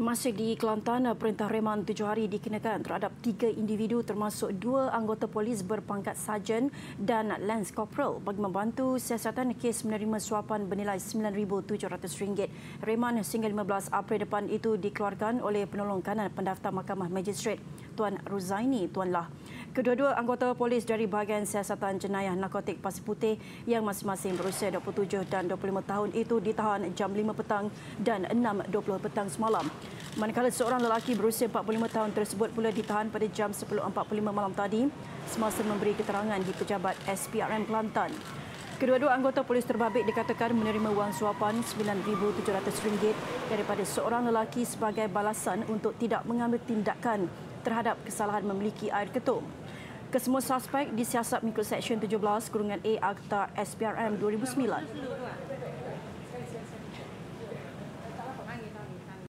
Masih di Kelantan, perintah reman tujuh hari dikenakan terhadap tiga individu termasuk dua anggota polis berpangkat sarjan dan Lance Corporal bagi membantu siasatan kes menerima suapan bernilai RM9,700. Reman sehingga 15 April depan itu dikeluarkan oleh penolong kanan pendaftar Mahkamah Magistrate Tuan Ruzaini Tuan Lah kedua-dua anggota polis dari bahagian siasatan jenayah narkotik Pasir Putih yang masing-masing berusia 27 dan 25 tahun itu ditahan jam 5 petang dan 6.20 petang semalam. Manakala seorang lelaki berusia 45 tahun tersebut pula ditahan pada jam 10.45 malam tadi semasa memberi keterangan di pejabat SPRM Kelantan. Kedua-dua anggota polis terbabit dikatakan menerima wang suapan RM9,700 daripada seorang lelaki sebagai balasan untuk tidak mengambil tindakan terhadap kesalahan memiliki air ketum. Kesemua suspek disiasat mengikut Seksyen 17 Kurungan A Akta SPRM 2009.